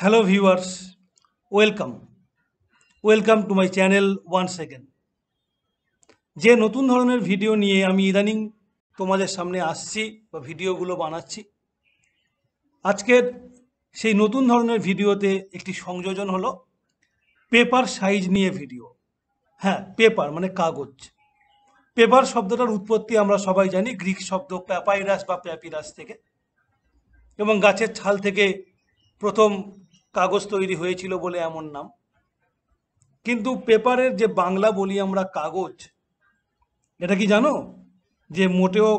Hello viewers welcome welcome to my channel one second যে নতুন ধরনের ভিডিও নিয়ে আমি ইদানিং তোমাদের সামনে আসছি বা ভিডিওগুলো বানাচ্ছি আজকের সেই নতুন ধরনের ভিডিওতে একটি সংযোজন হলো পেপার সাইজ নিয়ে ভিডিও হ্যাঁ পেপার মানে কাগজ পেপার শব্দটার উৎপত্তি আমরা সবাই জানি গ্রিক শব্দ প্যাপাইরাস বা প্যাপিরাস থেকে এবং গাছের ছাল থেকে প্রথম কাগজ তৈরি হয়েছিল বলে এমন নাম কিন্তু পেপারের যে বাংলা বলি আমরা কাগজ এটা কি জানো যে মোটেও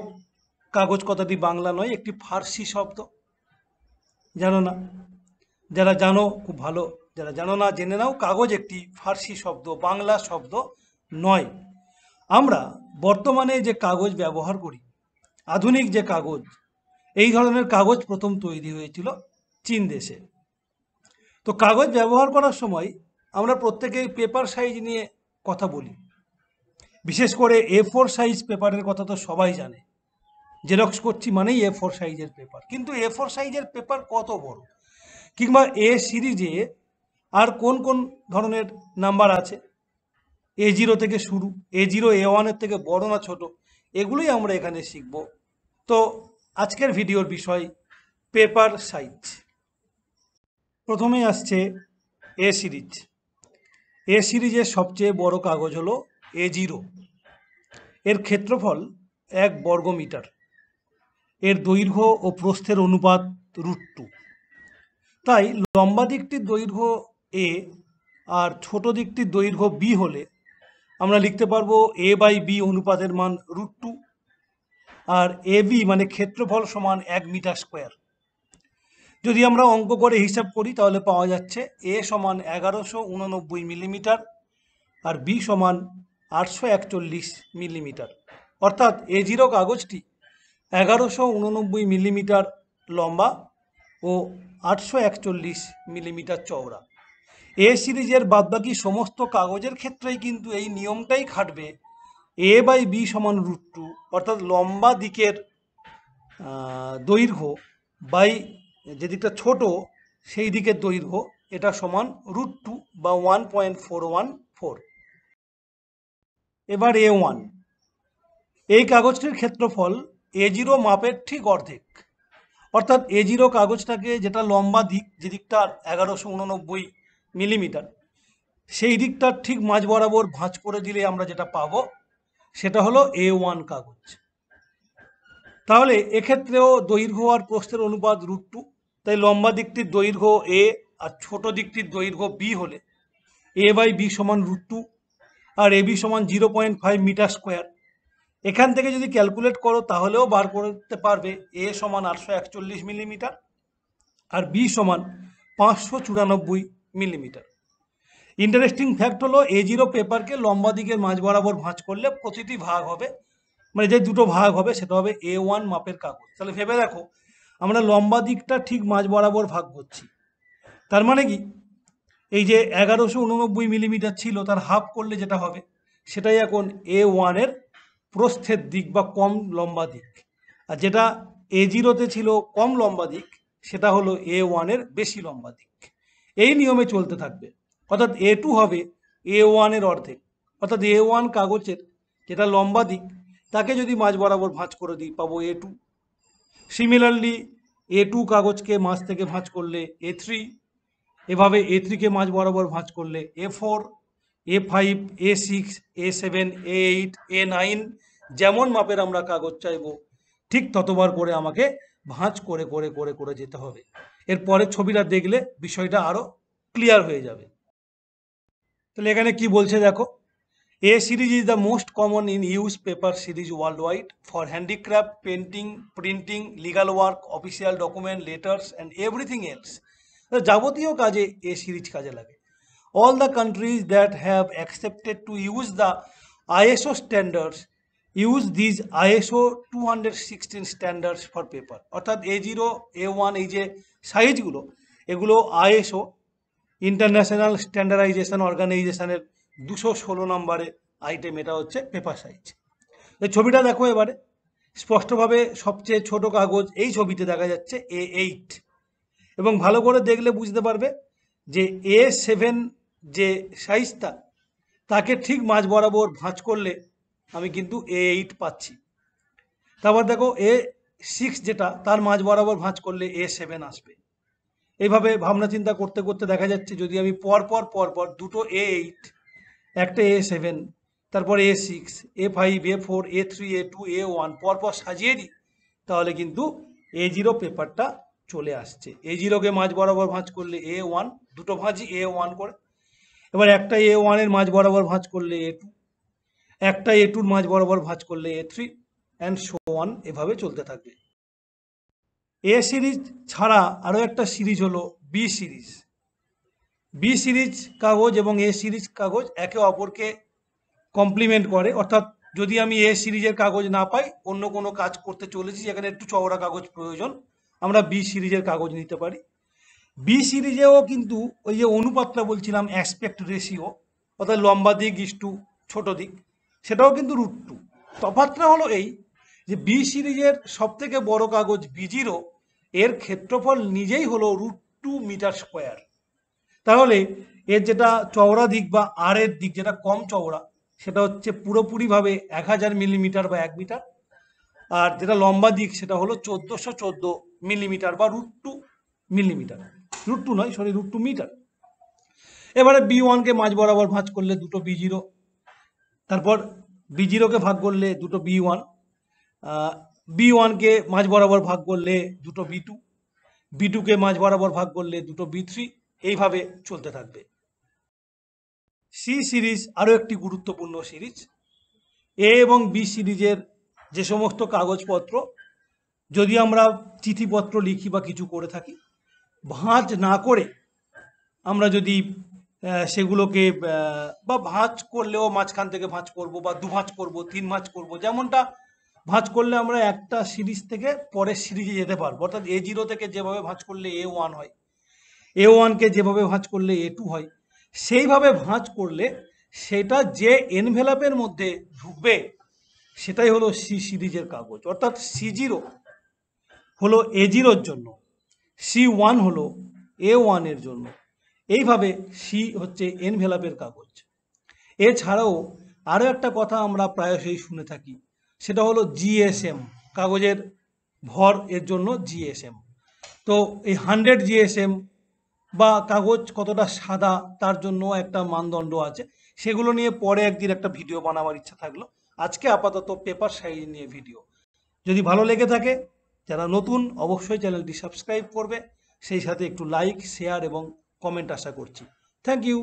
কাগজ কথাটি বাংলা নয় একটি ফার্সি শব্দ জানো না যারা জানো খুব ভালো যারা জানো না জেনে নাও কাগজ একটি ফার্সি শব্দ বাংলা শব্দ নয় আমরা বর্তমানে যে কাগজ ব্যবহার করি আধুনিক যে কাগজ এই ধরনের কাগজ প্রথম তৈরি হয়েছিল চীন দেশে তো কাগজ ব্যবহার করার সময় আমরা প্রত্যেকেই পেপার সাইজ নিয়ে কথা বলি বিশেষ করে এ ফোর সাইজ পেপারের কথা তো সবাই জানে জেরক্স করছি মানেই এ ফোর সাইজের পেপার কিন্তু এ ফোর সাইজের পেপার কত বড় কিংবা এ সিরিজে আর কোন কোন ধরনের নাম্বার আছে এ জিরো থেকে শুরু এ জিরো এ ওয়ানের থেকে বড় না ছোট এগুলোই আমরা এখানে শিখব তো আজকের ভিডিওর বিষয় পেপার সাইজ প্রথমেই আসছে এ সিরিজ এ সিরিজের সবচেয়ে বড় কাগজ হলো এ জিরো এর ক্ষেত্রফল এক বর্গ মিটার এর দৈর্ঘ্য ও প্রস্থের অনুপাত রুট টু তাই লম্বা দিকটির দৈর্ঘ্য এ আর ছোট দিকটির দৈর্ঘ্য বি হলে আমরা লিখতে পারবো এ বাই বি অনুপাতের মান রুট টু আর এ বি মানে ক্ষেত্রফল সমান এক মিটার স্কোয়ার যদি আমরা অঙ্ক করে হিসাব করি তাহলে পাওয়া যাচ্ছে এ সমান এগারোশো উননব্বই মিলিমিটার আর বি সমান আটশো একচল্লিশ মিলিমিটার অর্থাৎ এ জিরো কাগজটি এগারোশো উননব্বই মিলিমিটার লম্বা ও আটশো একচল্লিশ মিলিমিটার চওড়া এ সিরিজের বাদবাকি সমস্ত কাগজের ক্ষেত্রেই কিন্তু এই নিয়মটাই খাটবে এ বাই বি সমান রুট টু অর্থাৎ লম্বা দিকের দৈর্ঘ্য বাই যেদিকটা ছোট সেই দিকের দৈর্ঘ্য এটা সমান রুট টু বা one point four one four এবার এ ওয়ান এই কাগজটির ক্ষেত্রফল এ জিরো মাপের ঠিক অর্ধেক অর্থাৎ এ জিরো কাগজটাকে যেটা লম্বা দিক যে দিকটা এগারোশো উননব্বই মিলিমিটার সেই দিকটার ঠিক মাঝ বরাবর ভাঁজ করে দিলে আমরা যেটা পাবো সেটা হলো এ ওয়ান কাগজ তাহলে এক্ষেত্রেও দৈর্ঘ্য আর প্রস্থের অনুপাত রুট টু তাই লম্বা দিকটির দৈর্ঘ্য এ আর ছোট দিকটির দৈর্ঘ্য বি হলে এ বাই বি সমান রুট টু আর এ বি সমান zero point five metre square এখান থেকে যদি ক্যালকুলেট করো তাহলেও বার করতে পারবে এ সমান আটশো একচল্লিশ মিলিমিটার আর বি সমান পাঁচশো চুরানব্বই মিলিমিটার ইন্টারেস্টিং ফ্যাক্ট হলো এ জিরো পেপারকে লম্বা দিকের মাঝ বরাবর ভাঁজ করলে প্রতিটি ভাগ হবে মানে যে দুটো ভাগ হবে সেটা হবে এ ওয়ান মাপের কাগজ তাহলে ভেবে দেখো আমরা লম্বা দিকটা ঠিক মাঝ বরাবর ভাগ করছি তার মানে কি এই যে এগারোশো উননব্বই মিলিমিটার ছিল তার হাফ করলে যেটা হবে সেটাই এখন এ ওয়ানের প্রস্থের দিক বা কম লম্বা দিক আর যেটা এ জিরোতে ছিল কম লম্বা দিক সেটা হলো এ ওয়ানের বেশি লম্বা দিক এই নিয়মে চলতে থাকবে অর্থাৎ এ টু হবে এ ওয়ানের অর্ধেক অর্থাৎ এ ওয়ান কাগজের যেটা লম্বা দিক তাকে যদি মাঝ বরাবর ভাঁজ করে দিই পাবো A two similarly A two কাগজকে মাছ থেকে ভাঁজ করলে এ থ্রি এভাবে এ থ্রিকে মাছ বরাবর ভাঁজ করলে A four A five A six A seven A eight A nine যেমন মাপের আমরা কাগজ চাইব ঠিক ততবার করে আমাকে ভাঁজ করে করে করে করে যেতে হবে এরপরে ছবিটা দেখলে বিষয়টা আরও ক্লিয়ার হয়ে যাবে তাহলে এখানে কি বলছে দেখো A series is the most common in use paper series worldwide for handicraft, painting, printing, legal work, official document, letters and everything else. যাবতীয় কাজে এ সিরিজ কাজে লাগে all the countries that have accepted to use the ISO standards use these ISO two hundred sixteen standards for paper অর্থাৎ A zero A one এই যে সাইজগুলো এগুলো ISO international standardisation অর্গানাইজেশনের দুশো ষোলো নম্বরে আইটেম এটা হচ্ছে পেপার সাইজ ছবিটা দেখো এবারে স্পষ্টভাবে সবচেয়ে ছোট কাগজ এই ছবিতে দেখা যাচ্ছে এ এইট এবং ভালো করে দেখলে বুঝতে পারবে যে এ সেভেন যে সাইজটা তাকে ঠিক মাঝ বরাবর ভাঁজ করলে আমি কিন্তু এ এইট পাচ্ছি তারপর দেখো এ সিক্স যেটা তার মাঝ বরাবর ভাঁজ করলে এ সেভেন আসবে এইভাবে ভাবনা চিন্তা করতে করতে দেখা যাচ্ছে যদি আমি পর পর পর পর দুটো এ এইট একটা এ সেভেন তারপর A six A five A four A three A two A one পরপর সাজিয়ে দিই তাহলে কিন্তু এ জিরো পেপারটা চলে আসছে এ জিরোকে মাঝ বরাবর ভাঁজ করলে এ ওয়ান দুটো ভাঁজই এ ওয়ান করে এবার একটা এ ওয়ানের মাঝ বরাবর ভাঁজ করলে এ টু একটা এ টুর মাঝ বরাবর ভাঁজ করলে A three and so on এভাবে চলতে থাকবে এ সিরিজ ছাড়া আরও একটা সিরিজ হলো বি সিরিজ বি সিরিজ কাগজ এবং এ সিরিজ কাগজ একে অপরকে কমপ্লিমেন্ট করে অর্থাৎ যদি আমি এ সিরিজের কাগজ না পাই অন্য কোনো কাজ করতে চলেছি যেখানে একটু চওড়া কাগজ প্রয়োজন আমরা বি সিরিজের কাগজ নিতে পারি বি সিরিজেও কিন্তু ওই যে অনুপাতটা বলছিলাম অ্যাসপেক্ট রেশিও অর্থাৎ লম্বা দিক ইস্টু ছোট দিক সেটাও কিন্তু রুট টু তফাতটা হলো এই যে বি সিরিজের সবথেকে বড় কাগজ বিজিরো এর ক্ষেত্রফল নিজেই হলো রুট টু মিটার স্কোয়ার তাহলে এর যেটা চওড়া দিক বা আর এর দিক যেটা কম চওড়া সেটা হচ্ছে পুরোপুরিভাবে এক হাজার মিলিমিটার বা এক মিটার আর যেটা লম্বা দিক সেটা হলো চোদ্দোশো চোদ্দো মিলিমিটার বা root two millimetre root two নয় সরি রুট টু মিটার এবারে বি ওয়ানকে মাঝ বরাবর ভাঁজ করলে দুটো বি জিরো তারপর বি জিরোকে ভাগ করলে দুটো বি ওয়ান বি ওয়ানকে মাঝ বরাবর ভাগ করলে দুটো বি টু বি টুকে মাঝ বরাবর ভাগ করলে দুটো বি থ্রি এইভাবে চলতে থাকবে সি সিরিজ আরও একটি গুরুত্বপূর্ণ সিরিজ এ এবং বি সিরিজের যে সমস্ত কাগজপত্র যদি আমরা চিঠিপত্র লিখি বা কিছু করে থাকি ভাঁজ না করে আমরা যদি সেগুলোকে বা ভাঁজ করলেও মাঝখান থেকে ভাঁজ করব বা দু ভাঁজ করব তিন ভাঁজ করব যেমনটা ভাঁজ করলে আমরা একটা সিরিজ থেকে পরের সিরিজে যেতে পারবো অর্থাৎ এ জিরো থেকে যেভাবে ভাঁজ করলে এ ওয়ান হয় এ ওয়ানকে যেভাবে ভাঁজ করলে এ টু হয় সেইভাবে ভাঁজ করলে সেটা যে এনভেলাপের মধ্যে ঢুকবে সেটাই হলো সি সিরিজের কাগজ অর্থাৎ সি জিরো হলো এ জিরোর জন্য সি ওয়ান হলো এ ওয়ানের জন্য এইভাবে সি হচ্ছে এনভেলাপের কাগজ এছাড়াও আরও একটা কথা আমরা প্রায়শই শুনে থাকি সেটা হলো জিএসএম কাগজের ভর এর জন্য জিএসএম তো এই হান্ড্রেড জিএসএম বা কাগজ কতটা সাদা তার জন্য একটা মানদণ্ড আছে সেগুলো নিয়ে পরে একদিন একটা ভিডিও বানাবার ইচ্ছা থাকলো আজকে আপাতত পেপার সাইজ নিয়ে ভিডিও যদি ভালো লেগে থাকে যারা নতুন অবশ্যই চ্যানেলটি সাবস্ক্রাইব করবে সেই সাথে একটু লাইক শেয়ার এবং কমেন্ট আশা করছি থ্যাংক ইউ